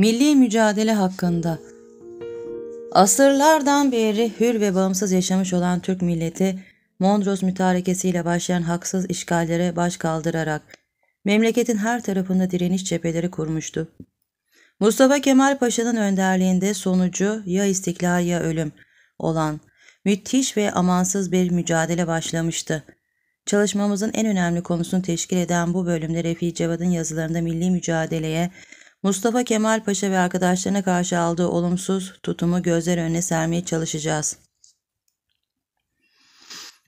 milli mücadele hakkında. Asırlardan beri hür ve bağımsız yaşamış olan Türk milleti Mondros mütarekesiyle başlayan haksız işgallere baş kaldırarak memleketin her tarafında direniş cepheleri kurmuştu. Mustafa Kemal Paşa'nın önderliğinde sonucu ya istiklal ya ölüm olan müthiş ve amansız bir mücadele başlamıştı. Çalışmamızın en önemli konusunu teşkil eden bu bölümde Refik Cevad'ın yazılarında milli mücadeleye Mustafa Kemal Paşa ve arkadaşlarına karşı aldığı olumsuz tutumu gözler önüne sermeye çalışacağız.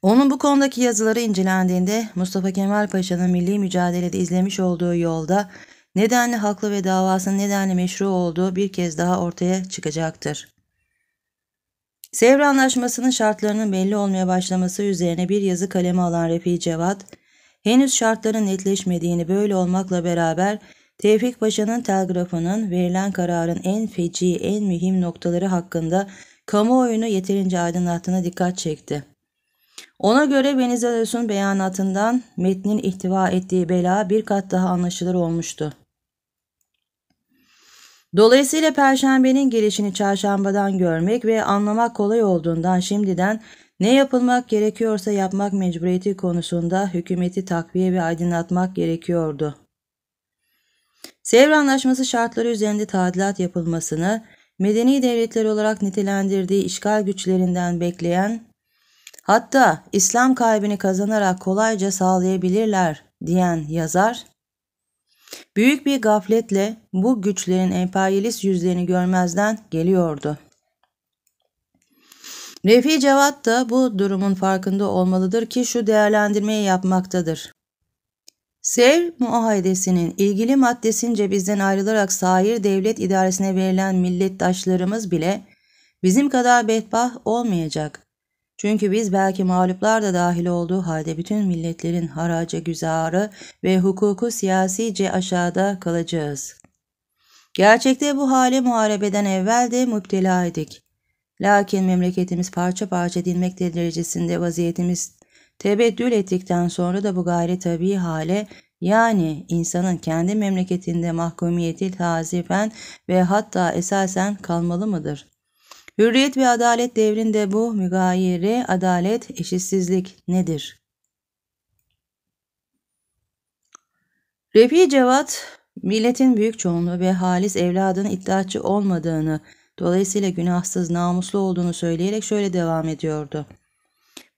Onun bu konudaki yazıları incelendiğinde Mustafa Kemal Paşa'nın milli mücadelede izlemiş olduğu yolda nedenli haklı ve davasının nedenli meşru olduğu bir kez daha ortaya çıkacaktır. Sevr Anlaşması'nın şartlarının belli olmaya başlaması üzerine bir yazı kaleme alan Refi Cevat, henüz şartların netleşmediğini böyle olmakla beraber Tevfik Paşa'nın telgrafının verilen kararın en feci, en mühim noktaları hakkında kamuoyunu yeterince aydınlattığına dikkat çekti. Ona göre Benizelos'un beyanatından metnin ihtiva ettiği bela bir kat daha anlaşılır olmuştu. Dolayısıyla Perşembenin gelişini çarşambadan görmek ve anlamak kolay olduğundan şimdiden ne yapılmak gerekiyorsa yapmak mecburiyeti konusunda hükümeti takviye ve aydınlatmak gerekiyordu. Sevr Anlaşması şartları üzerinde tadilat yapılmasını medeni devletler olarak nitelendirdiği işgal güçlerinden bekleyen hatta İslam kalbini kazanarak kolayca sağlayabilirler diyen yazar büyük bir gafletle bu güçlerin emperyalist yüzlerini görmezden geliyordu. Refi Cevat da bu durumun farkında olmalıdır ki şu değerlendirmeyi yapmaktadır. Sev muahedesinin ilgili maddesince bizden ayrılarak sair devlet idaresine verilen millettaşlarımız bile bizim kadar bedbah olmayacak. Çünkü biz belki mağluplar da dahil olduğu halde bütün milletlerin haraca güzarı ve hukuku siyasice aşağıda kalacağız. Gerçekte bu hale muharebeden evvel de müptelaydık. Lakin memleketimiz parça parça edilmek derecesinde vaziyetimiz Tebeddül ettikten sonra da bu gayri tabi hale yani insanın kendi memleketinde mahkumiyeti tazifen ve hatta esasen kalmalı mıdır? Hürriyet ve adalet devrinde bu mügayiri adalet eşitsizlik nedir? Refi Cevat, milletin büyük çoğunluğu ve halis evladının iddiatçı olmadığını, dolayısıyla günahsız, namuslu olduğunu söyleyerek şöyle devam ediyordu.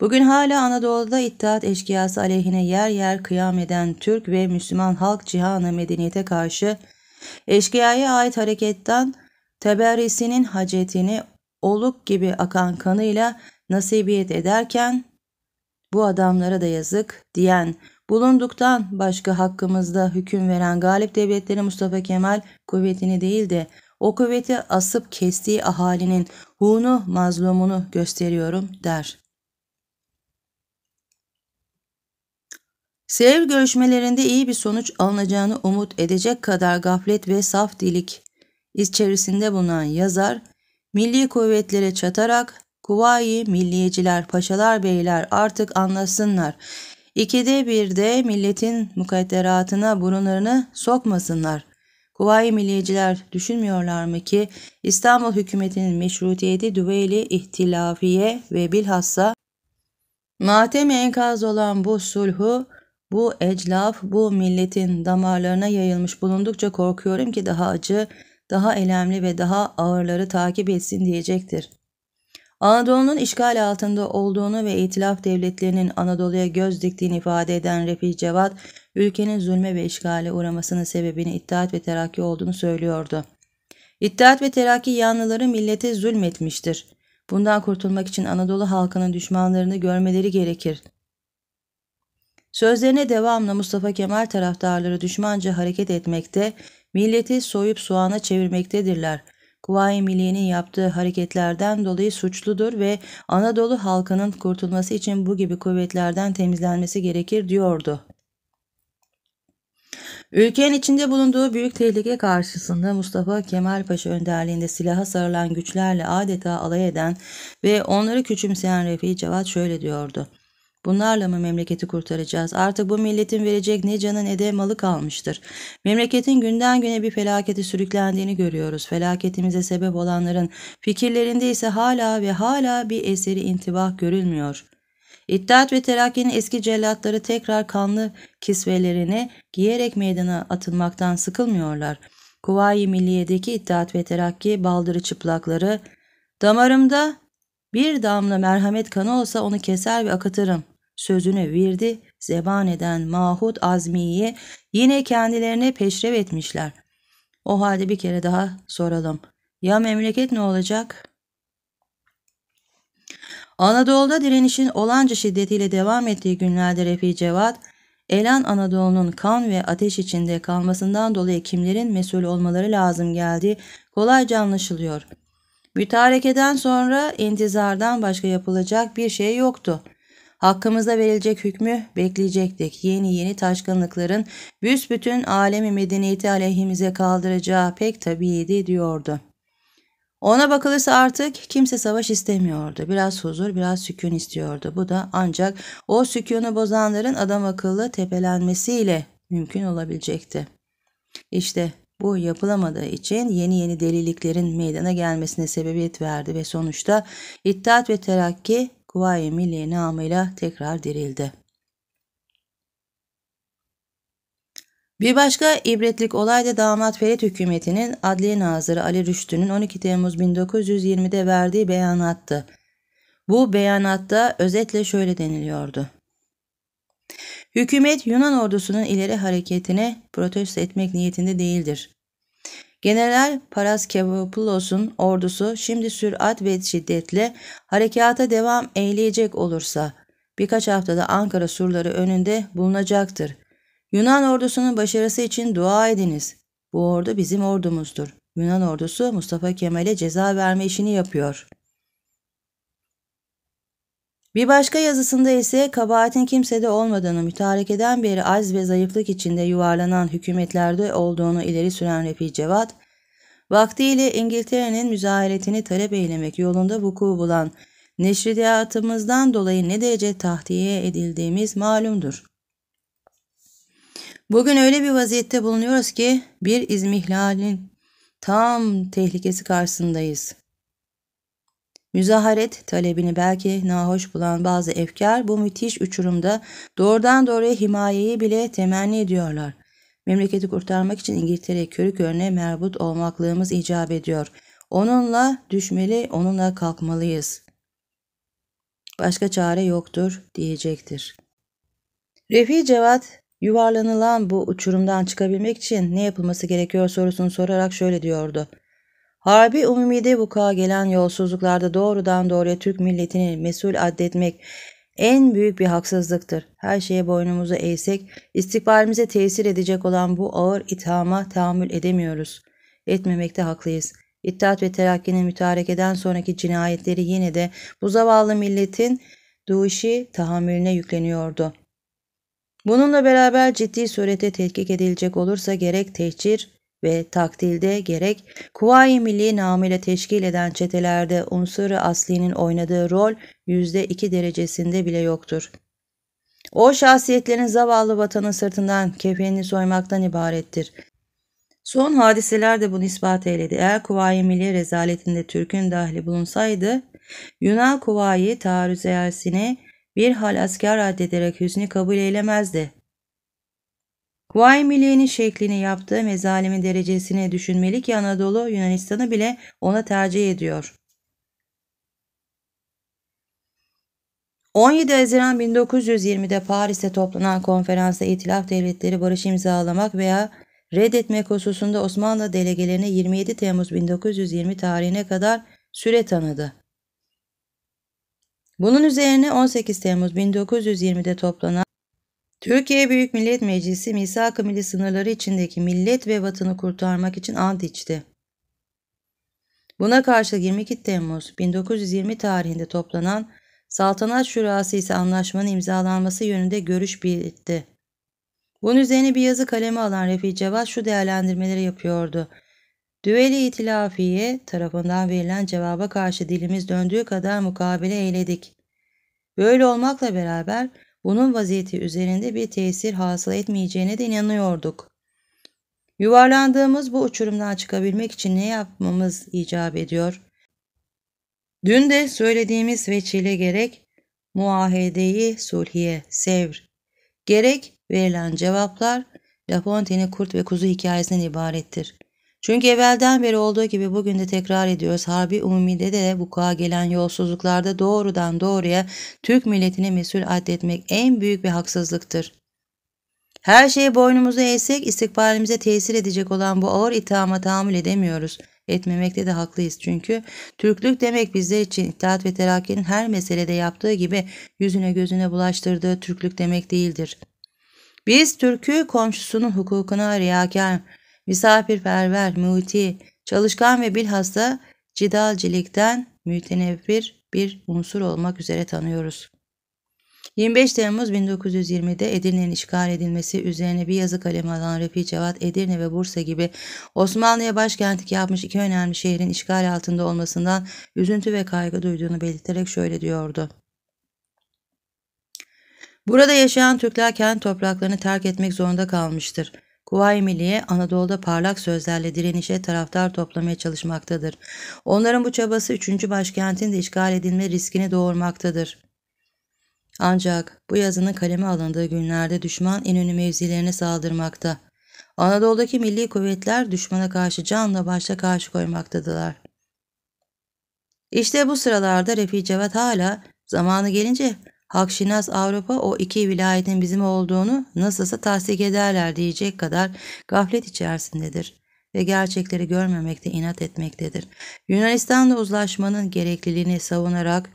Bugün hala Anadolu'da İttihat eşkıyası aleyhine yer yer kıyam eden Türk ve Müslüman halk cihanı medeniyete karşı eşkıyaya ait hareketten teberrisinin hacetini oluk gibi akan kanıyla nasibiyet ederken bu adamlara da yazık diyen bulunduktan başka hakkımızda hüküm veren galip devletleri Mustafa Kemal kuvvetini değil de o kuvveti asıp kestiği ahalinin hunu mazlumunu gösteriyorum der. Sev görüşmelerinde iyi bir sonuç alınacağını umut edecek kadar gaflet ve saf dilik içerisinde bulunan yazar, milli kuvvetlere çatarak kuvayi milliyeciler, paşalar, beyler artık anlasınlar. İkide bir de milletin mukadderatına burunlarını sokmasınlar. Kuvayi milliyeciler düşünmüyorlar mı ki İstanbul hükümetinin meşrutiyeti düveyli ihtilafiye ve bilhassa matem enkaz olan bu sulhu bu eclaf bu milletin damarlarına yayılmış bulundukça korkuyorum ki daha acı, daha elemli ve daha ağırları takip etsin diyecektir. Anadolu'nun işgal altında olduğunu ve itilaf devletlerinin Anadolu'ya göz diktiğini ifade eden Refik Cevat, ülkenin zulme ve işgale uğramasının sebebini İttihat ve Terakki olduğunu söylüyordu. İttihat ve Terakki yanlıları millete zulmetmiştir. Bundan kurtulmak için Anadolu halkının düşmanlarını görmeleri gerekir. Sözlerine devamlı Mustafa Kemal taraftarları düşmanca hareket etmekte, milleti soyup soğana çevirmektedirler. Kuvayi Milliye'nin yaptığı hareketlerden dolayı suçludur ve Anadolu halkının kurtulması için bu gibi kuvvetlerden temizlenmesi gerekir diyordu. Ülkenin içinde bulunduğu büyük tehlike karşısında Mustafa Kemal Paşa önderliğinde silaha sarılan güçlerle adeta alay eden ve onları küçümseyen Refik Cevat şöyle diyordu. Bunlarla mı memleketi kurtaracağız? Artık bu milletin verecek ne canı ne de malı kalmıştır. Memleketin günden güne bir felakete sürüklendiğini görüyoruz. Felaketimize sebep olanların fikirlerinde ise hala ve hala bir eseri intibah görülmüyor. İttihat ve Terakki'nin eski cellatları tekrar kanlı kisvelerini giyerek meydana atılmaktan sıkılmıyorlar. Kuvayi Milliye'deki İttihat ve Terakki baldırı çıplakları, damarımda bir damla merhamet kanı olsa onu keser ve akıtırım sözünü verdi zeban eden Mahut Azmi'ye yine kendilerine peşrev etmişler. O halde bir kere daha soralım. Ya memleket ne olacak? Anadolu'da direnişin olanca şiddetiyle devam ettiği günlerde Refi Cevat, Elan Anadolu'nun kan ve ateş içinde kalmasından dolayı kimlerin mesul olmaları lazım geldi kolayca anlaşılıyor. Mütarekeden sonra intizardan başka yapılacak bir şey yoktu. Hakkımızda verilecek hükmü bekleyecektik. Yeni yeni taşkınlıkların büsbütün alemi medeniyeti aleyhimize kaldıracağı pek tabiiydi diyordu. Ona bakılırsa artık kimse savaş istemiyordu. Biraz huzur, biraz sükun istiyordu. Bu da ancak o sükunu bozanların adam akıllı tepelenmesiyle mümkün olabilecekti. İşte bu yapılamadığı için yeni yeni deliliklerin meydana gelmesine sebebiyet verdi ve sonuçta İttihat ve Terakki Kuvayi Milliye namıyla tekrar dirildi. Bir başka ibretlik olay da damat Ferit hükümetinin Adliye Nazırı Ali Rüştü'nün 12 Temmuz 1920'de verdiği beyanattı. Bu beyanatta özetle şöyle deniliyordu. Hükümet Yunan ordusunun ileri hareketine protesto etmek niyetinde değildir. General Paraskevopoulos'un ordusu şimdi sürat ve şiddetle harekata devam eyleyecek olursa birkaç haftada Ankara surları önünde bulunacaktır. Yunan ordusunun başarısı için dua ediniz. Bu ordu bizim ordumuzdur. Yunan ordusu Mustafa Kemal'e ceza verme işini yapıyor.'' Bir başka yazısında ise kabahatin kimsede olmadığını eden beri az ve zayıflık içinde yuvarlanan hükümetlerde olduğunu ileri süren Refi Cevat, vaktiyle İngiltere'nin müzahiretini talep eylemek yolunda vuku bulan neşridiyatımızdan dolayı ne derece tahtiye edildiğimiz malumdur. Bugün öyle bir vaziyette bulunuyoruz ki bir izmihlalin tam tehlikesi karşısındayız. Müzaharet talebini belki nahoş bulan bazı efkar bu müthiş uçurumda doğrudan doğruya himayeyi bile temenni ediyorlar. Memleketi kurtarmak için İngiltere körü körüne merbut olmaklığımız icap ediyor. Onunla düşmeli, onunla kalkmalıyız. Başka çare yoktur diyecektir. Refi Cevat yuvarlanılan bu uçurumdan çıkabilmek için ne yapılması gerekiyor sorusunu sorarak şöyle diyordu. Harbi umumide vuku'a gelen yolsuzluklarda doğrudan doğruya Türk milletini mesul addetmek en büyük bir haksızlıktır. Her şeye boynumuzu eğsek istikbalimize tesir edecek olan bu ağır ithama tahammül edemiyoruz. Etmemekte haklıyız. İttihat ve terakkinin mütarekeden sonraki cinayetleri yine de bu zavallı milletin duşi tahammülüne yükleniyordu. Bununla beraber ciddi surete tetkik edilecek olursa gerek tehcir ve taktilde gerek Kuvayi Milli namıyla teşkil eden çetelerde unsuru aslinin oynadığı rol %2 derecesinde bile yoktur. O şahsiyetlerin zavallı vatanın sırtından kefenini soymaktan ibarettir. Son hadiseler de bunu ispat eyledi. Eğer Kuvayi Milli rezaletinde Türk'ün dahli bulunsaydı, Yunan Kuvayi taarruz eğersini bir hal asker addederek hüznü kabul eylemezdi. Kuvayi Milliye'nin şeklini yaptığı mezalimin derecesini düşünmeli ki Anadolu Yunanistan'ı bile ona tercih ediyor. 17 Haziran 1920'de Paris'te toplanan konferansta itilaf Devletleri barış imzalamak veya reddetmek hususunda Osmanlı delegelerine 27 Temmuz 1920 tarihine kadar süre tanıdı. Bunun üzerine 18 Temmuz 1920'de toplanan Türkiye Büyük Millet Meclisi misak-ı milli sınırları içindeki millet ve vatanı kurtarmak için ant içti. Buna karşı 22 Temmuz 1920 tarihinde toplanan Saltanat Şurası ise anlaşmanın imzalanması yönünde görüş belirtti. Bunun üzerine bir yazı kaleme alan Refik Cevat şu değerlendirmeleri yapıyordu. Düveli İtilafiye tarafından verilen cevaba karşı dilimiz döndüğü kadar mukabele eyledik. Böyle olmakla beraber bunun vaziyeti üzerinde bir tesir hasıl etmeyeceğine de inanıyorduk. Yuvarlandığımız bu uçurumdan çıkabilmek için ne yapmamız icap ediyor? Dün de söylediğimiz veçile gerek muahedeyi sulhiye, sevr, gerek verilen cevaplar Laponte'nin kurt ve kuzu hikayesinden ibarettir. Çünkü evvelden beri olduğu gibi bugün de tekrar ediyoruz. Harbi Umumi'de de vuku'a gelen yolsuzluklarda doğrudan doğruya Türk milletine mesul addetmek en büyük bir haksızlıktır. Her şeyi boynumuzu eğsek istikbalimize tesir edecek olan bu ağır ithama tahammül edemiyoruz. Etmemekte de haklıyız çünkü Türklük demek bizler için İttihat ve Terakki'nin her meselede yaptığı gibi yüzüne gözüne bulaştırdığı Türklük demek değildir. Biz Türk'ü komşusunun hukukuna riyakar misafirperver, muti, çalışkan ve bilhassa cidalcilikten mütenevvir bir unsur olmak üzere tanıyoruz. 25 Temmuz 1920'de Edirne'nin işgal edilmesi üzerine bir yazı kalemi alan Refi Cevat, Edirne ve Bursa gibi Osmanlı'ya başkentlik yapmış iki önemli şehrin işgal altında olmasından üzüntü ve kaygı duyduğunu belirterek şöyle diyordu. Burada yaşayan Türkler kendi topraklarını terk etmek zorunda kalmıştır. Kuvayi Milliye Anadolu'da parlak sözlerle direnişe taraftar toplamaya çalışmaktadır. Onların bu çabası 3. başkentin de işgal edilme riskini doğurmaktadır. Ancak bu yazının kaleme alındığı günlerde düşman İnönü mevzilerine saldırmakta. Anadolu'daki milli kuvvetler düşmana karşı canla başla karşı koymaktadılar. İşte bu sıralarda Refi Cevat hala zamanı gelince Hakşinaz Avrupa o iki vilayetin bizim olduğunu nasılsa tasdik ederler diyecek kadar gaflet içerisindedir ve gerçekleri görmemekte inat etmektedir. Yunanistan'da uzlaşmanın gerekliliğini savunarak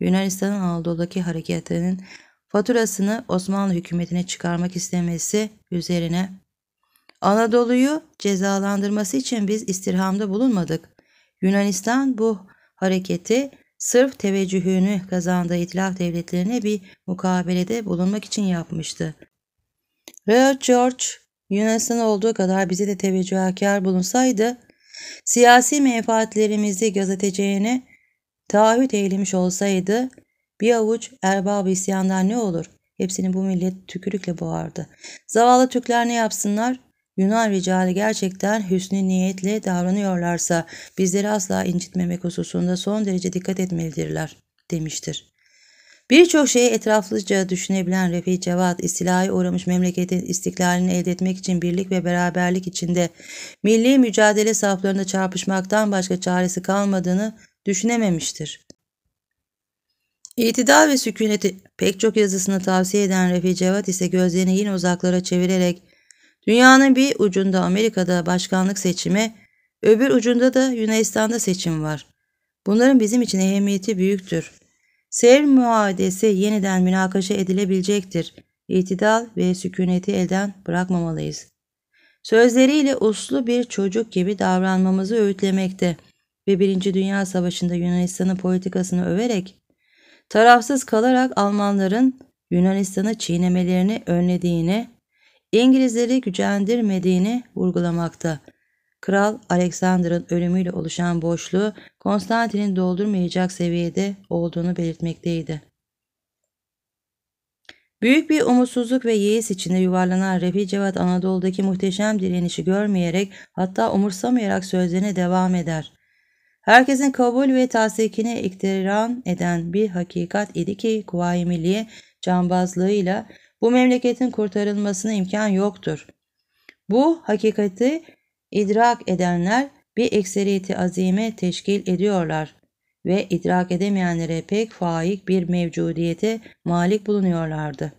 Yunanistan'ın Anadolu'daki hareketinin faturasını Osmanlı hükümetine çıkarmak istemesi üzerine Anadolu'yu cezalandırması için biz istirhamda bulunmadık. Yunanistan bu hareketi sırf teveccühünü kazandığı itilaf devletlerine bir mukabelede bulunmak için yapmıştı. Real George Yunanistan olduğu kadar bize de teveccühakar bulunsaydı, siyasi menfaatlerimizi gazeteceğine taahhüt eylemiş olsaydı, bir avuç erbab isyandan ne olur? Hepsini bu millet tükürükle boğardı. Zavallı Türkler ne yapsınlar? Yunan ricali gerçekten hüsnü niyetle davranıyorlarsa bizleri asla incitmemek hususunda son derece dikkat etmelidirler demiştir. Birçok şeyi etraflıca düşünebilen Refi Cevat, istilaya uğramış memleketin istiklalini elde etmek için birlik ve beraberlik içinde milli mücadele saflarında çarpışmaktan başka çaresi kalmadığını düşünememiştir. İtidal ve sükuneti pek çok yazısını tavsiye eden Refi Cevat ise gözlerini yine uzaklara çevirerek Dünyanın bir ucunda Amerika'da başkanlık seçimi, öbür ucunda da Yunanistan'da seçim var. Bunların bizim için ehemmiyeti büyüktür. Sevr muadesi yeniden münakaşa edilebilecektir. İtidal ve sükuneti elden bırakmamalıyız. Sözleriyle uslu bir çocuk gibi davranmamızı öğütlemekte ve Birinci Dünya Savaşı'nda Yunanistan'ın politikasını överek, tarafsız kalarak Almanların Yunanistan'ı çiğnemelerini önlediğini İngilizleri gücendirmediğini vurgulamakta. Kral Alexander'ın ölümüyle oluşan boşluğu Konstantin'in doldurmayacak seviyede olduğunu belirtmekteydi. Büyük bir umutsuzluk ve yeis içinde yuvarlanan Refi Cevat Anadolu'daki muhteşem direnişi görmeyerek hatta umursamayarak sözlerine devam eder. Herkesin kabul ve tasdikine iktiran eden bir hakikat idi ki Kuvayi Milliye cambazlığıyla bu memleketin kurtarılmasına imkan yoktur. Bu hakikati idrak edenler bir ekseriyeti azime teşkil ediyorlar ve idrak edemeyenlere pek faik bir mevcudiyete malik bulunuyorlardı.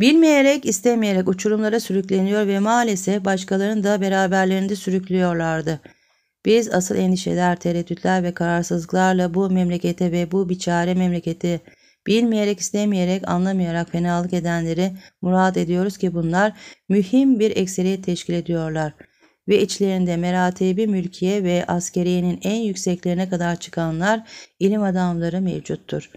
Bilmeyerek istemeyerek uçurumlara sürükleniyor ve maalesef başkalarını da beraberlerinde sürüklüyorlardı. Biz asıl endişeler, tereddütler ve kararsızlıklarla bu memlekete ve bu biçare memleketi Bilmeyerek, istemeyerek, anlamayarak fenalık edenleri murat ediyoruz ki bunlar mühim bir ekseriyet teşkil ediyorlar. Ve içlerinde meratibi mülkiye ve askeriyenin en yükseklerine kadar çıkanlar ilim adamları mevcuttur.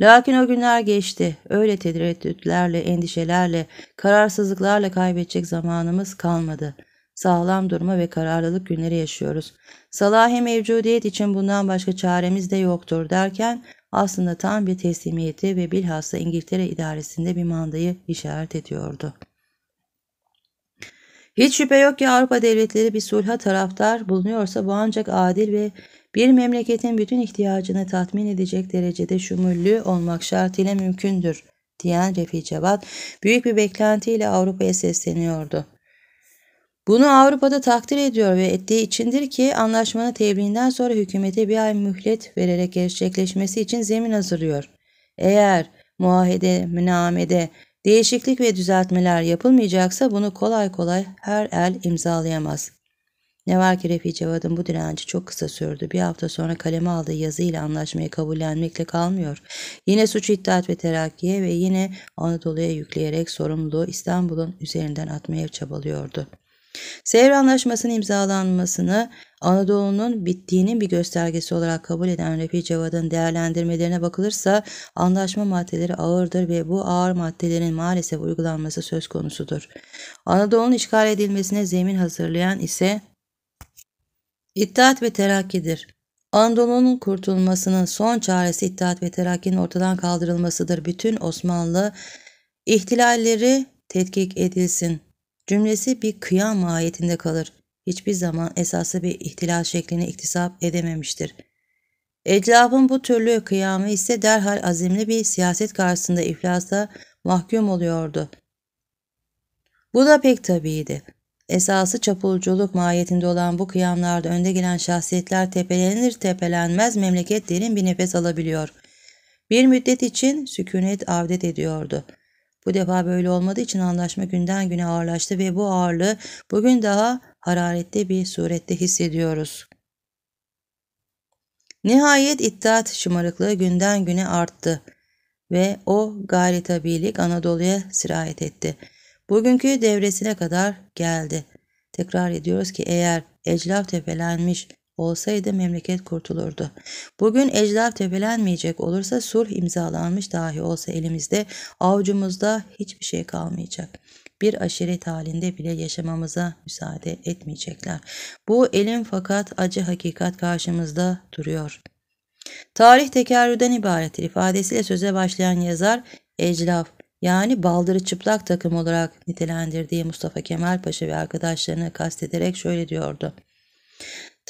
Lakin o günler geçti. Öyle tereddütlerle, endişelerle, kararsızlıklarla kaybedecek zamanımız kalmadı.'' sağlam durma ve kararlılık günleri yaşıyoruz. Salahi mevcudiyet için bundan başka çaremiz de yoktur derken aslında tam bir teslimiyeti ve bilhassa İngiltere idaresinde bir mandayı işaret ediyordu. Hiç şüphe yok ki Avrupa devletleri bir sulha taraftar bulunuyorsa bu ancak adil ve bir memleketin bütün ihtiyacını tatmin edecek derecede şumullü olmak şartıyla mümkündür diyen Refi Cevat büyük bir beklentiyle Avrupa'ya sesleniyordu. Bunu Avrupa'da takdir ediyor ve ettiği içindir ki anlaşmanın tebliğinden sonra hükümete bir ay mühlet vererek gerçekleşmesi için zemin hazırlıyor. Eğer muahede, münamede, değişiklik ve düzeltmeler yapılmayacaksa bunu kolay kolay her el imzalayamaz. Ne var ki Refi Cevad'ın bu direnci çok kısa sürdü. Bir hafta sonra kaleme aldığı yazıyla anlaşmayı kabullenmekle kalmıyor. Yine suç iddiat ve terakkiye ve yine Anadolu'ya yükleyerek sorumluluğu İstanbul'un üzerinden atmaya çabalıyordu. Sevr Anlaşması'nın imzalanmasını Anadolu'nun bittiğinin bir göstergesi olarak kabul eden Refi Cevad'ın değerlendirmelerine bakılırsa anlaşma maddeleri ağırdır ve bu ağır maddelerin maalesef uygulanması söz konusudur. Anadolu'nun işgal edilmesine zemin hazırlayan ise İttihat ve Terakki'dir. Anadolu'nun kurtulmasının son çaresi İttihat ve Terakki'nin ortadan kaldırılmasıdır. Bütün Osmanlı ihtilalleri tetkik edilsin. Cümlesi bir kıyam mahiyetinde kalır. Hiçbir zaman esası bir ihtilal şeklini iktisap edememiştir. Eclabın bu türlü kıyamı ise derhal azimli bir siyaset karşısında iflasa mahkum oluyordu. Bu da pek tabiiydi. Esası çapulculuk mahiyetinde olan bu kıyamlarda önde gelen şahsiyetler tepelenir tepelenmez memleket derin bir nefes alabiliyor. Bir müddet için sükunet avdet ediyordu.'' Bu defa böyle olmadığı için anlaşma günden güne ağırlaştı ve bu ağırlığı bugün daha hararetli bir surette hissediyoruz. Nihayet iddiat şımarıklığı günden güne arttı ve o gayri tabiilik Anadolu'ya sirayet etti. Bugünkü devresine kadar geldi. Tekrar ediyoruz ki eğer eclaf tepelenmiş olsaydı memleket kurtulurdu. Bugün ecdaf tepelenmeyecek olursa sulh imzalanmış dahi olsa elimizde avucumuzda hiçbir şey kalmayacak. Bir aşiret halinde bile yaşamamıza müsaade etmeyecekler. Bu elim fakat acı hakikat karşımızda duruyor. Tarih tekerrürden ibarettir ifadesiyle söze başlayan yazar eclaf yani baldırı çıplak takım olarak nitelendirdiği Mustafa Kemal Paşa ve arkadaşlarını kastederek şöyle diyordu.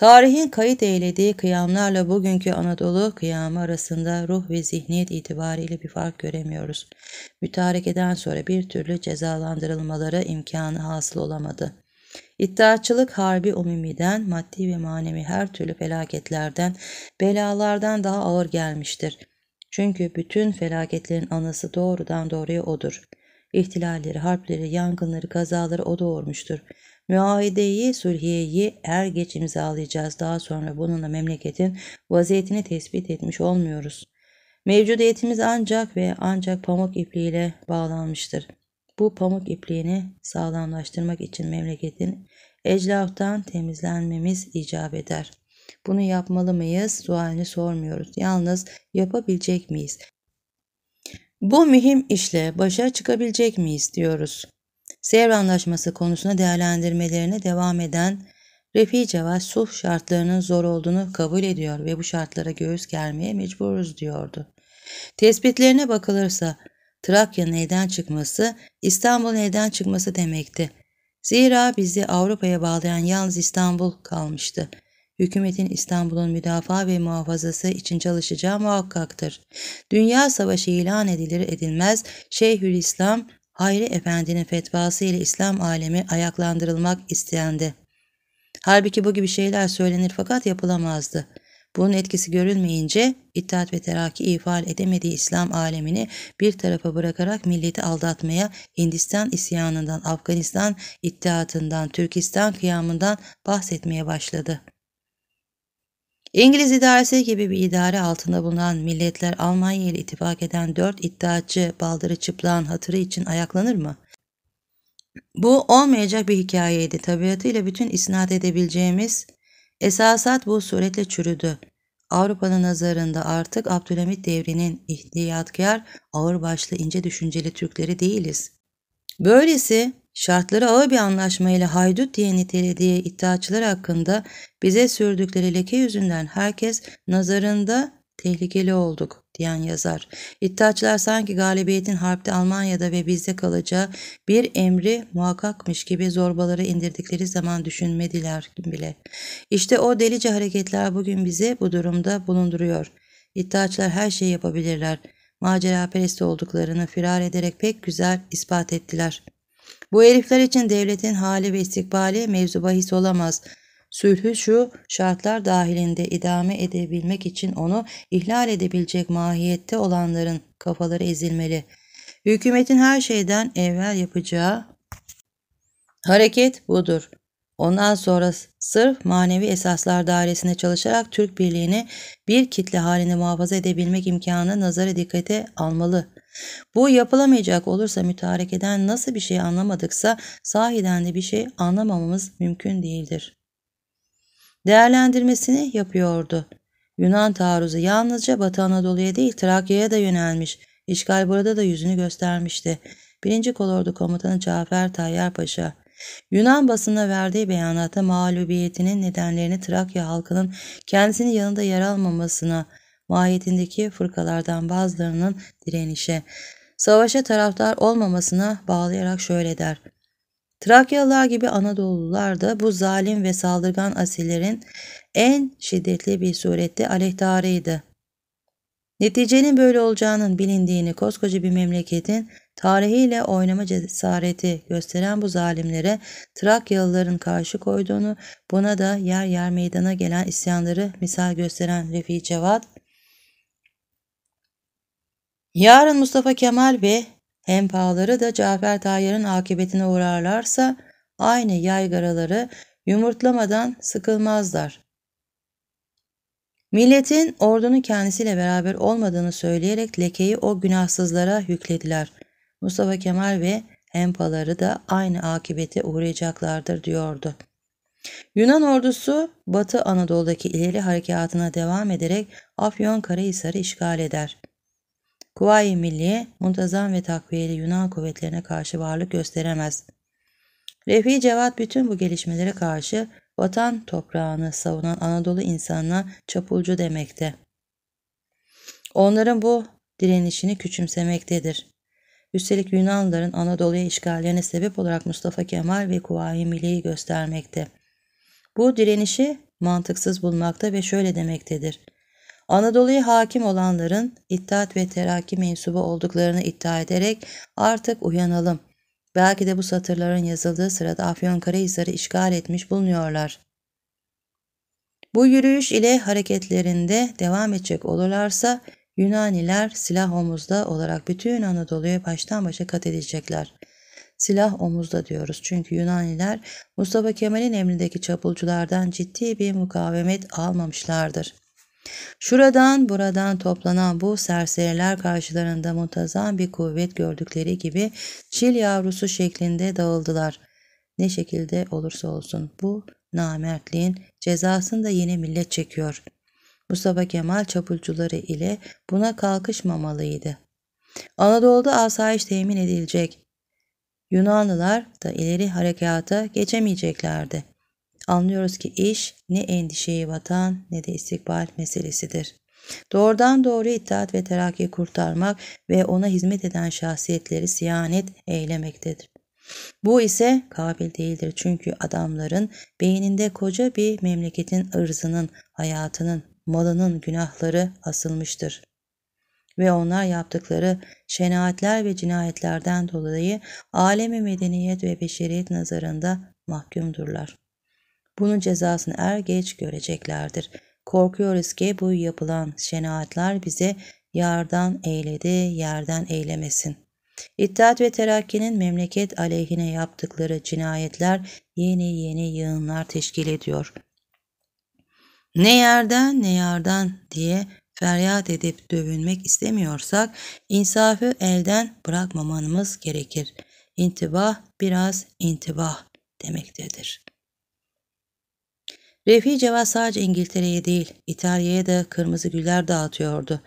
Tarihin kayıt eylediği kıyamlarla bugünkü Anadolu kıyamı arasında ruh ve zihniyet itibariyle bir fark göremiyoruz. Mütarekeden sonra bir türlü cezalandırılmalara imkanı hasıl olamadı. İddiaçılık harbi umimiden, maddi ve manevi her türlü felaketlerden, belalardan daha ağır gelmiştir. Çünkü bütün felaketlerin anası doğrudan doğruya odur. İhtilalleri, harpleri, yangınları, kazaları o doğurmuştur. Müahideyi, sülhiyeyi er geç imzalayacağız. Daha sonra bununla memleketin vaziyetini tespit etmiş olmuyoruz. Mevcudiyetimiz ancak ve ancak pamuk ipliğiyle bağlanmıştır. Bu pamuk ipliğini sağlamlaştırmak için memleketin eclaftan temizlenmemiz icap eder. Bunu yapmalı mıyız? Sualini sormuyoruz. Yalnız yapabilecek miyiz? Bu mühim işle başa çıkabilecek miyiz diyoruz. Sevr Anlaşması konusunda değerlendirmelerine devam eden Refi Cevat sulh şartlarının zor olduğunu kabul ediyor ve bu şartlara göğüs germeye mecburuz diyordu. Tespitlerine bakılırsa Trakya neden çıkması İstanbul neden çıkması demekti. Zira bizi Avrupa'ya bağlayan yalnız İstanbul kalmıştı. Hükümetin İstanbul'un müdafaa ve muhafazası için çalışacağı muhakkaktır. Dünya savaşı ilan edilir edilmez Şeyhülislam Hayri Efendi'nin fetvası ile İslam alemi ayaklandırılmak istendi. Halbuki bu gibi şeyler söylenir fakat yapılamazdı. Bunun etkisi görülmeyince İttihat ve Terakki ifade edemediği İslam alemini bir tarafa bırakarak milleti aldatmaya Hindistan isyanından, Afganistan ittihatından, Türkistan kıyamından bahsetmeye başladı. İngiliz idaresi gibi bir idare altında bulunan milletler Almanya ile ittifak eden dört iddiaçı baldırı çıplağın hatırı için ayaklanır mı? Bu olmayacak bir hikayeydi. Tabiatıyla bütün isnat edebileceğimiz esasat bu suretle çürüdü. Avrupa'nın nazarında artık Abdülhamit devrinin ihtiyatkar, ağırbaşlı, ince düşünceli Türkleri değiliz. Böylesi şartları ağır bir anlaşmayla haydut diye nitelediği iddiaçılar hakkında bize sürdükleri leke yüzünden herkes nazarında tehlikeli olduk diyen yazar. İddiaçılar sanki galibiyetin harpte Almanya'da ve bizde kalacağı bir emri muhakkakmış gibi zorbaları indirdikleri zaman düşünmediler bile. İşte o delice hareketler bugün bizi bu durumda bulunduruyor. İddiaçılar her şeyi yapabilirler. Macera perest olduklarını firar ederek pek güzel ispat ettiler.'' Bu herifler için devletin hali ve istikbali mevzu bahis olamaz. Sülhü şu şartlar dahilinde idame edebilmek için onu ihlal edebilecek mahiyette olanların kafaları ezilmeli. Hükümetin her şeyden evvel yapacağı hareket budur. Ondan sonra sırf manevi esaslar dairesinde çalışarak Türk birliğini bir kitle halinde muhafaza edebilmek imkanını nazara dikkate almalı.'' Bu yapılamayacak olursa mütarekeden nasıl bir şey anlamadıksa sahiden de bir şey anlamamamız mümkün değildir. Değerlendirmesini yapıyordu. Yunan taarruzu yalnızca Batı Anadolu'ya değil Trakya'ya da yönelmiş. İşgal burada da yüzünü göstermişti. Birinci Kolordu Komutanı Cafer Tayyar Paşa. Yunan basına verdiği beyanatta mağlubiyetinin nedenlerini Trakya halkının kendisinin yanında yer almamasına, mahiyetindeki fırkalardan bazılarının direnişe, savaşa taraftar olmamasına bağlayarak şöyle der. Trakyalılar gibi Anadolular da bu zalim ve saldırgan Asiller'in en şiddetli bir surette aleyhtarıydı. Neticenin böyle olacağının bilindiğini koskoca bir memleketin tarihiyle oynama cesareti gösteren bu zalimlere Trakyalıların karşı koyduğunu, buna da yer yer meydana gelen isyanları misal gösteren Refi Cevat, Yarın Mustafa Kemal ve hempaları da Cafer Tayyar'ın akıbetine uğrarlarsa aynı yaygaraları yumurtlamadan sıkılmazlar. Milletin ordunun kendisiyle beraber olmadığını söyleyerek lekeyi o günahsızlara yüklediler. Mustafa Kemal ve hempaları da aynı akibete uğrayacaklardır diyordu. Yunan ordusu Batı Anadolu'daki ileri harekatına devam ederek Afyon Afyonkarahisar'ı işgal eder. Kuvayi Milliye muntazam ve takviyeli Yunan kuvvetlerine karşı varlık gösteremez. Refi Cevat bütün bu gelişmelere karşı vatan toprağını savunan Anadolu insanına çapulcu demekte. Onların bu direnişini küçümsemektedir. Üstelik Yunanlıların Anadolu'ya işgallerine sebep olarak Mustafa Kemal ve Kuvayi Milliyi göstermekte. Bu direnişi mantıksız bulmakta ve şöyle demektedir. Anadolu'ya hakim olanların İttihat ve Terakki mensubu olduklarını iddia ederek artık uyanalım. Belki de bu satırların yazıldığı sırada Afyonkarahisar'ı işgal etmiş bulunuyorlar. Bu yürüyüş ile hareketlerinde devam edecek olurlarsa Yunaniler silah omuzda olarak bütün Anadolu'yu baştan başa kat edecekler. Silah omuzda diyoruz çünkü Yunaniler Mustafa Kemal'in emrindeki çapulculardan ciddi bir mukavemet almamışlardır. Şuradan buradan toplanan bu serseriler karşılarında muntazam bir kuvvet gördükleri gibi çil yavrusu şeklinde dağıldılar. Ne şekilde olursa olsun bu namertliğin cezasını da yeni millet çekiyor. Mustafa Kemal çapulcuları ile buna kalkışmamalıydı. Anadolu'da asayiş temin edilecek. Yunanlılar da ileri harekata geçemeyeceklerdi anlıyoruz ki iş ne endişeyi vatan ne de istikbal meselesidir. Doğrudan doğru itaat ve terakki kurtarmak ve ona hizmet eden şahsiyetleri siyanet eylemektedir. Bu ise kabil değildir çünkü adamların beyninde koca bir memleketin ırzının, hayatının, malının günahları asılmıştır. Ve onlar yaptıkları şenaatler ve cinayetlerden dolayı alemi medeniyet ve beşeriyet nazarında mahkumdurlar. Bunun cezasını er geç göreceklerdir. Korkuyoruz ki bu yapılan şenaatler bize yardan eyledi, yerden eylemesin. İttihat ve Terakki'nin memleket aleyhine yaptıkları cinayetler yeni yeni yığınlar teşkil ediyor. Ne yerden ne yardan diye feryat edip dövünmek istemiyorsak insafı elden bırakmamamız gerekir. İntibah biraz intibah demektedir. Refi Cevat sadece İngiltere'ye değil, İtalya'ya da kırmızı güller dağıtıyordu.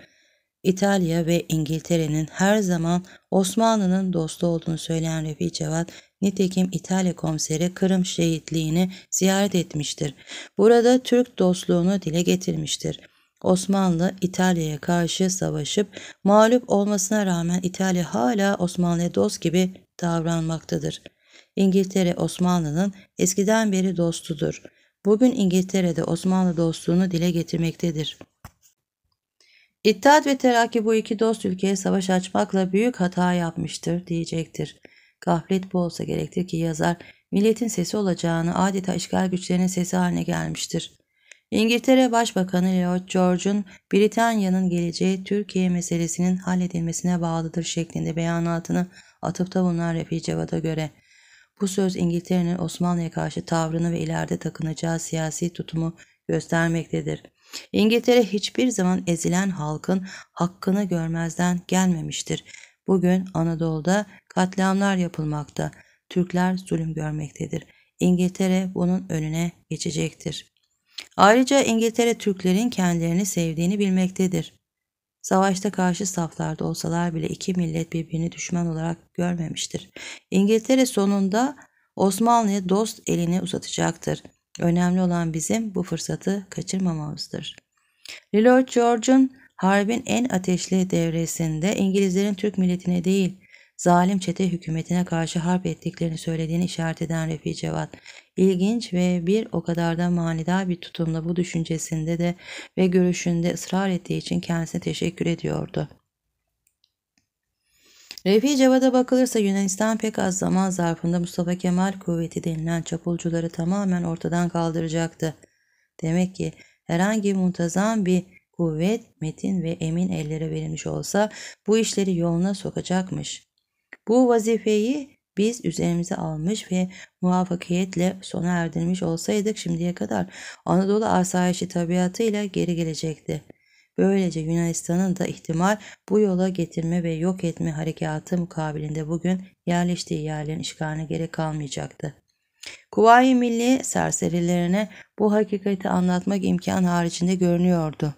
İtalya ve İngiltere'nin her zaman Osmanlı'nın dostu olduğunu söyleyen Refi Cevat, nitekim İtalya komiseri Kırım şehitliğini ziyaret etmiştir. Burada Türk dostluğunu dile getirmiştir. Osmanlı İtalya'ya karşı savaşıp mağlup olmasına rağmen İtalya hala Osmanlı'ya dost gibi davranmaktadır. İngiltere Osmanlı'nın eskiden beri dostudur bugün İngiltere'de Osmanlı dostluğunu dile getirmektedir. İttihat ve Terakki bu iki dost ülkeye savaş açmakla büyük hata yapmıştır diyecektir. Gaflet bu olsa gerektir ki yazar milletin sesi olacağını adeta işgal güçlerinin sesi haline gelmiştir. İngiltere Başbakanı Lloyd George'un Britanya'nın geleceği Türkiye meselesinin halledilmesine bağlıdır şeklinde beyanatını atıfta bulunan Refi Cevat'a göre bu söz İngiltere'nin Osmanlı'ya karşı tavrını ve ileride takınacağı siyasi tutumu göstermektedir. İngiltere hiçbir zaman ezilen halkın hakkını görmezden gelmemiştir. Bugün Anadolu'da katliamlar yapılmakta. Türkler zulüm görmektedir. İngiltere bunun önüne geçecektir. Ayrıca İngiltere Türklerin kendilerini sevdiğini bilmektedir. Savaşta karşı saflarda olsalar bile iki millet birbirini düşman olarak görmemiştir. İngiltere sonunda Osmanlı'ya dost elini uzatacaktır. Önemli olan bizim bu fırsatı kaçırmamamızdır. Lord George'un harbin en ateşli devresinde İngilizlerin Türk milletine değil, zalim çete hükümetine karşı harp ettiklerini söylediğini işaret eden Refi Cevat, İlginç ve bir o kadar da manidar bir tutumla bu düşüncesinde de ve görüşünde ısrar ettiği için kendisine teşekkür ediyordu. Refi Cevad'a bakılırsa Yunanistan pek az zaman zarfında Mustafa Kemal kuvveti denilen çapulcuları tamamen ortadan kaldıracaktı. Demek ki herhangi muntazam bir kuvvet metin ve emin ellere verilmiş olsa bu işleri yoluna sokacakmış. Bu vazifeyi biz üzerimize almış ve muvaffakiyetle sona erdirmiş olsaydık şimdiye kadar Anadolu asayişi tabiatıyla geri gelecekti. Böylece Yunanistan'ın da ihtimal bu yola getirme ve yok etme harekatı mukabilinde bugün yerleştiği yerlerin işgaline gerek kalmayacaktı. Kuvayi Milli serserilerine bu hakikati anlatmak imkan haricinde görünüyordu.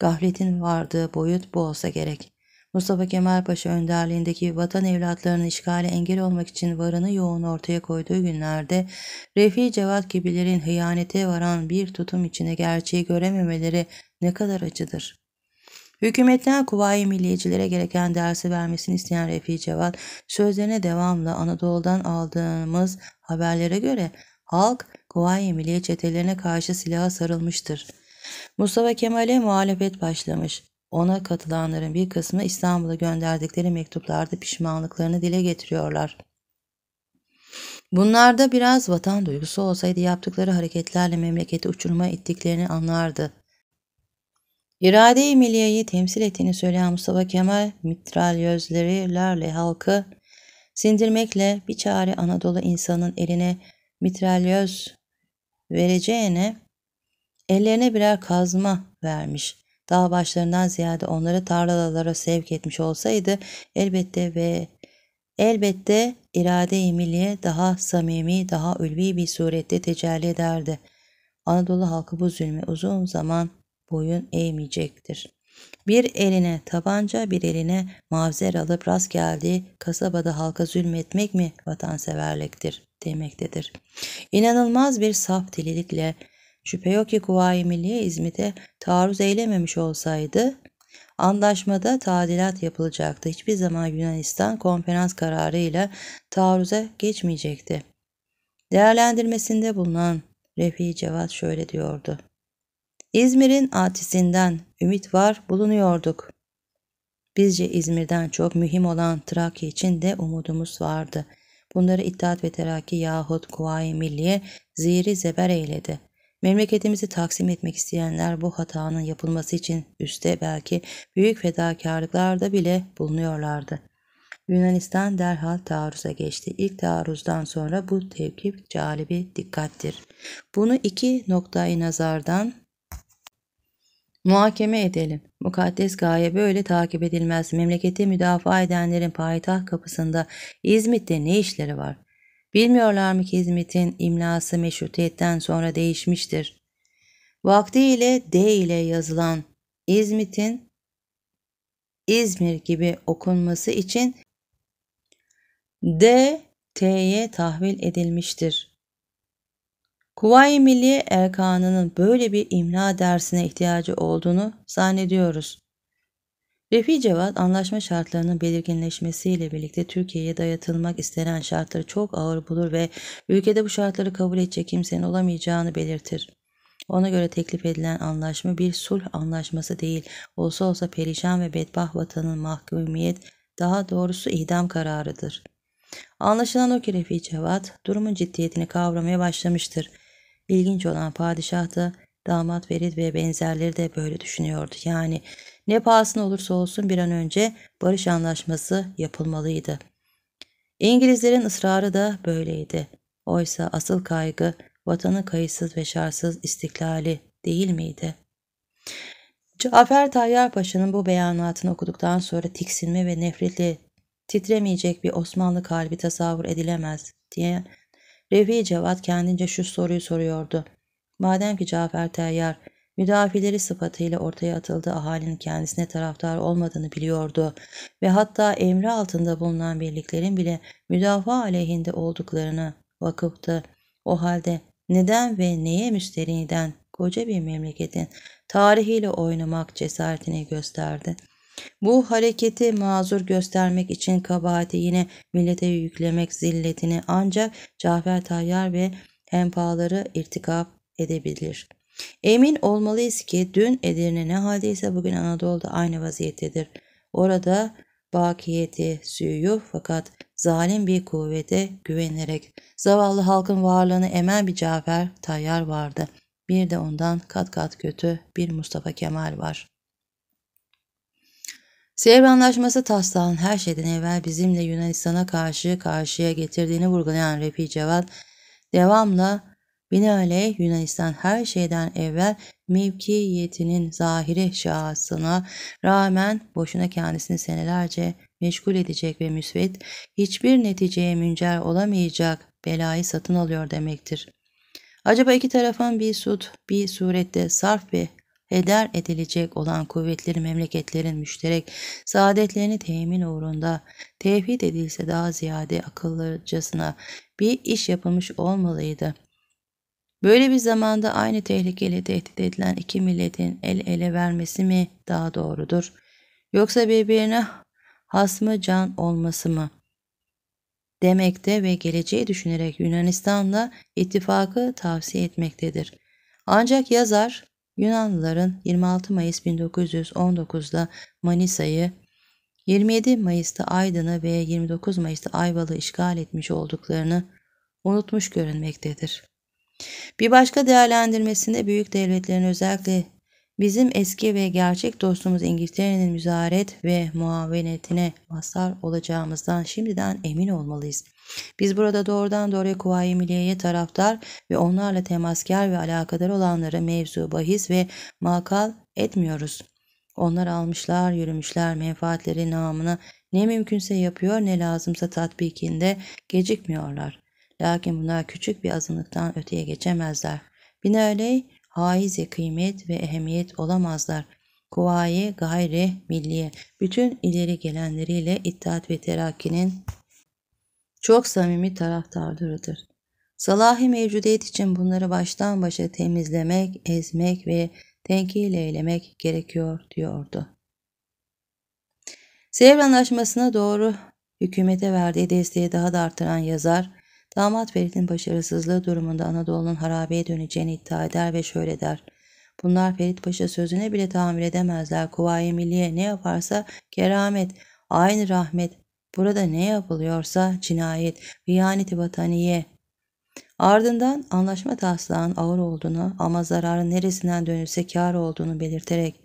Gafletin vardığı boyut bu olsa gerek. Mustafa Kemal Paşa önderliğindeki vatan evlatlarının işgale engel olmak için varını yoğun ortaya koyduğu günlerde Refi Cevat gibilerin hıyanete varan bir tutum içine gerçeği görememeleri ne kadar acıdır. Hükümetten kuvayi milliyecilere gereken dersi vermesini isteyen Refi Cevat sözlerine devamla Anadolu'dan aldığımız haberlere göre halk kuvayi milliye çetelerine karşı silaha sarılmıştır. Mustafa Kemal'e muhalefet başlamış. Ona katılanların bir kısmı İstanbul'a gönderdikleri mektuplarda pişmanlıklarını dile getiriyorlar. Bunlarda biraz vatan duygusu olsaydı yaptıkları hareketlerle memleketi uçuruma ittiklerini anlardı. İrade-i milliyeyi temsil ettiğini söyleyen Mustafa Kemal, mitralyözlerle halkı sindirmekle bir çare Anadolu insanın eline mitralyöz vereceğine ellerine birer kazma vermiş dağ başlarından ziyade onları tarlalara sevk etmiş olsaydı elbette ve elbette irade-i milliye daha samimi, daha ülvi bir surette tecelli ederdi. Anadolu halkı bu zulme uzun zaman boyun eğmeyecektir. Bir eline tabanca bir eline mavzer alıp rast geldiği kasabada halka zulmetmek mi vatanseverliktir demektedir. İnanılmaz bir saf delilikle Şüphe yok ki Kuvayi Milliye İzmit'e taarruz eylememiş olsaydı Anlaşmada tadilat yapılacaktı. Hiçbir zaman Yunanistan konferans kararıyla taarruza geçmeyecekti. Değerlendirmesinde bulunan Refi Cevat şöyle diyordu. İzmir'in atisinden ümit var bulunuyorduk. Bizce İzmir'den çok mühim olan Trakya için de umudumuz vardı. Bunları İttihat ve Terakki yahut Kuvayi Milliye ziri zeber eyledi. Memleketimizi taksim etmek isteyenler bu hatanın yapılması için üste belki büyük fedakarlıklarda bile bulunuyorlardı. Yunanistan derhal taarruza geçti. İlk taarruzdan sonra bu tevkif calibi dikkattir. Bunu iki noktayı nazardan Muhakeme edelim. Mukaddes gaye böyle takip edilmez. Memleketi müdafaa edenlerin payitaht kapısında İzmit'te ne işleri var? Bilmiyorlar mı ki hizmetin imlası meşrutiyetten sonra değişmiştir. Vaktiyle D ile yazılan İzmit'in İzmir gibi okunması için D, T'ye tahvil edilmiştir. Kuvayi Milli Erkanı'nın böyle bir imla dersine ihtiyacı olduğunu zannediyoruz. Refi Cevat anlaşma şartlarının belirginleşmesiyle birlikte Türkiye'ye dayatılmak istenen şartları çok ağır bulur ve ülkede bu şartları kabul edecek kimsenin olamayacağını belirtir. Ona göre teklif edilen anlaşma bir sulh anlaşması değil, olsa olsa perişan ve bedbah vatanın mahkumiyet, daha doğrusu idam kararıdır. Anlaşılan o ki Refi Cevat, durumun ciddiyetini kavramaya başlamıştır. İlginç olan padişah da damat verit ve benzerleri de böyle düşünüyordu. Yani ne pahasına olursa olsun bir an önce barış anlaşması yapılmalıydı. İngilizlerin ısrarı da böyleydi. Oysa asıl kaygı vatanı kayıtsız ve şartsız istiklali değil miydi? Cafer Tayyar Paşa'nın bu beyanatını okuduktan sonra tiksinme ve nefretli titremeyecek bir Osmanlı kalbi tasavvur edilemez diye Refi Cevat kendince şu soruyu soruyordu. Madem ki Cafer Tayyar müdafileri sıfatıyla ortaya atıldığı ahalinin kendisine taraftar olmadığını biliyordu ve hatta emri altında bulunan birliklerin bile müdafaa aleyhinde olduklarını vakıftı. O halde neden ve neye müsteriden koca bir memleketin tarihiyle oynamak cesaretini gösterdi. Bu hareketi mazur göstermek için kabahati yine millete yüklemek zilletini ancak Cafer Tayyar ve hempaları irtikap edebilir. Emin olmalıyız ki dün Edirne ne haldeyse bugün Anadolu'da aynı vaziyettedir. Orada bakiyeti, suyu fakat zalim bir kuvvete güvenerek zavallı halkın varlığını emen bir Cafer Tayyar vardı. Bir de ondan kat kat kötü bir Mustafa Kemal var. Sevr anlaşması taslanan her şeyden evvel bizimle Yunanistan'a karşı karşıya getirdiğini vurgulayan Refi Cevat devamla Binaenaleyh Yunanistan her şeyden evvel mevkiyetinin zahiri şahsına rağmen boşuna kendisini senelerce meşgul edecek ve müsvet hiçbir neticeye müncer olamayacak belayı satın alıyor demektir. Acaba iki tarafın bir sut, bir surette sarf ve heder edilecek olan kuvvetleri memleketlerin müşterek saadetlerini temin uğrunda tevhid edilse daha ziyade akıllıcasına bir iş yapılmış olmalıydı. Böyle bir zamanda aynı tehlikeyle tehdit edilen iki milletin el ele vermesi mi daha doğrudur? Yoksa birbirine hasmı can olması mı? Demekte ve geleceği düşünerek Yunanistan'la ittifakı tavsiye etmektedir. Ancak yazar Yunanlıların 26 Mayıs 1919'da Manisa'yı, 27 Mayıs'ta Aydın'ı ve 29 Mayıs'ta Ayvalı'ı işgal etmiş olduklarını unutmuş görünmektedir. Bir başka değerlendirmesinde büyük devletlerin özellikle bizim eski ve gerçek dostumuz İngiltere'nin müzaret ve muavenetine mazhar olacağımızdan şimdiden emin olmalıyız. Biz burada doğrudan doğruya Kuvayi Milliye'ye taraftar ve onlarla temaskar ve alakadar olanları mevzu, bahis ve makal etmiyoruz. Onlar almışlar, yürümüşler, menfaatleri namına ne mümkünse yapıyor ne lazımsa tatbikinde gecikmiyorlar. Lakin bunlar küçük bir azınlıktan öteye geçemezler. Binaenaleyh haize kıymet ve ehemmiyet olamazlar. Kuvayi gayri milliye bütün ileri gelenleriyle İttihat ve Terakki'nin çok samimi taraftarlarıdır. Salahi mevcudiyet için bunları baştan başa temizlemek, ezmek ve tenkil eylemek gerekiyor diyordu. Sevr Anlaşması'na doğru hükümete verdiği desteği daha da artıran yazar, Damat Ferit'in başarısızlığı durumunda Anadolu'nun harabeye döneceğini iddia eder ve şöyle der. Bunlar Ferit Paşa sözüne bile tahammül edemezler. Kuvayi Milliye ne yaparsa keramet, aynı rahmet. Burada ne yapılıyorsa cinayet, hıyaneti vataniye. Ardından anlaşma taslağın ağır olduğunu ama zararın neresinden dönülse kar olduğunu belirterek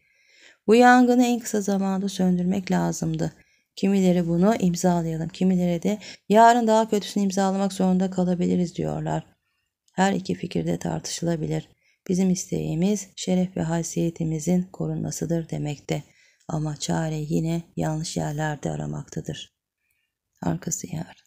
bu yangını en kısa zamanda söndürmek lazımdı. Kimileri bunu imzalayalım, kimileri de yarın daha kötüsünü imzalamak zorunda kalabiliriz diyorlar. Her iki fikirde tartışılabilir. Bizim isteğimiz şeref ve haysiyetimizin korunmasıdır demekte. Ama çare yine yanlış yerlerde aramaktadır. Arkası yer.